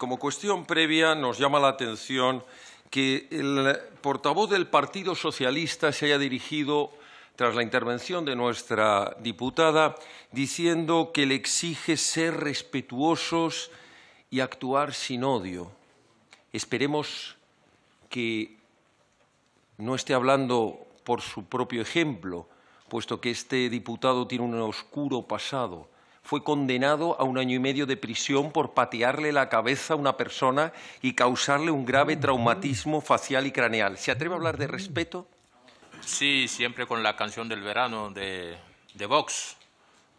Como cuestión previa nos llama la atención que el portavoz del Partido Socialista se haya dirigido tras la intervención de nuestra diputada diciendo que le exige ser respetuosos y actuar sin odio. Esperemos que no esté hablando por su propio ejemplo, puesto que este diputado tiene un oscuro pasado fue condenado a un año y medio de prisión por patearle la cabeza a una persona y causarle un grave traumatismo facial y craneal. ¿Se atreve a hablar de respeto? Sí, siempre con la canción del verano de, de Vox.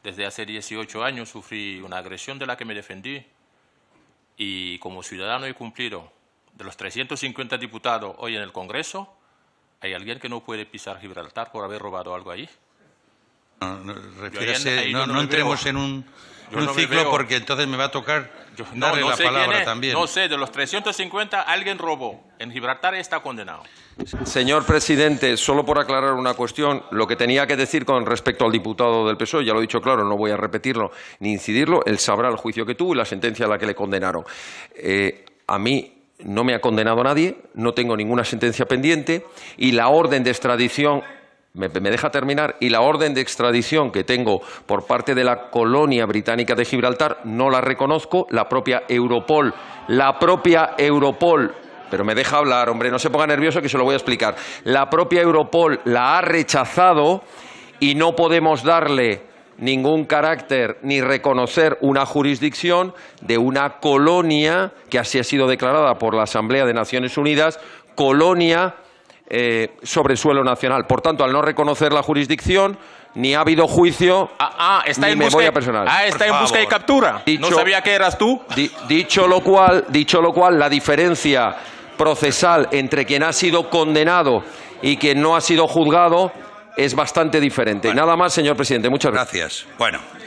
Desde hace 18 años sufrí una agresión de la que me defendí y como ciudadano he cumplido. De los 350 diputados hoy en el Congreso, ¿hay alguien que no puede pisar Gibraltar por haber robado algo ahí? No, entremos en un, ciclo porque entonces me va a tocar darle la palabra también. No sé, de los 350 alguien robó. En Gibraltar está condenado. Señor presidente, solo por aclarar una cuestión, lo que tenía que decir con respecto al diputado del PSOE, ya lo he dicho claro, no voy a repetirlo ni incidirlo, él sabrá el juicio que tuvo y la sentencia a la que le condenaron. Eh, a mí no me ha condenado nadie, no tengo ninguna sentencia pendiente y la orden de extradición me, deja terminar, y la orden de extradición que tengo por parte de la colonia británica de Gibraltar no la reconozco, la propia Europol, la propia Europol. Pero me deja hablar, hombre, no se ponga nervioso que se lo voy a explicar. La propia Europol la ha rechazado y no podemos darle ningún carácter ni reconocer una jurisdicción de una colonia que así ha sido declarada por la Asamblea de Naciones Unidas, colonia eh, sobre suelo nacional. Por tanto, al no reconocer la jurisdicción, ni ha habido juicio, ah, ah está en memoria personal. Ah, está en y captura. no sabía que eras tú. dicho, lo cual, dicho lo cual, la diferencia procesal entre quien ha sido condenado y quien no ha sido juzgado es bastante diferente. Nada más, señor presidente. Muchas Gracias. Bueno.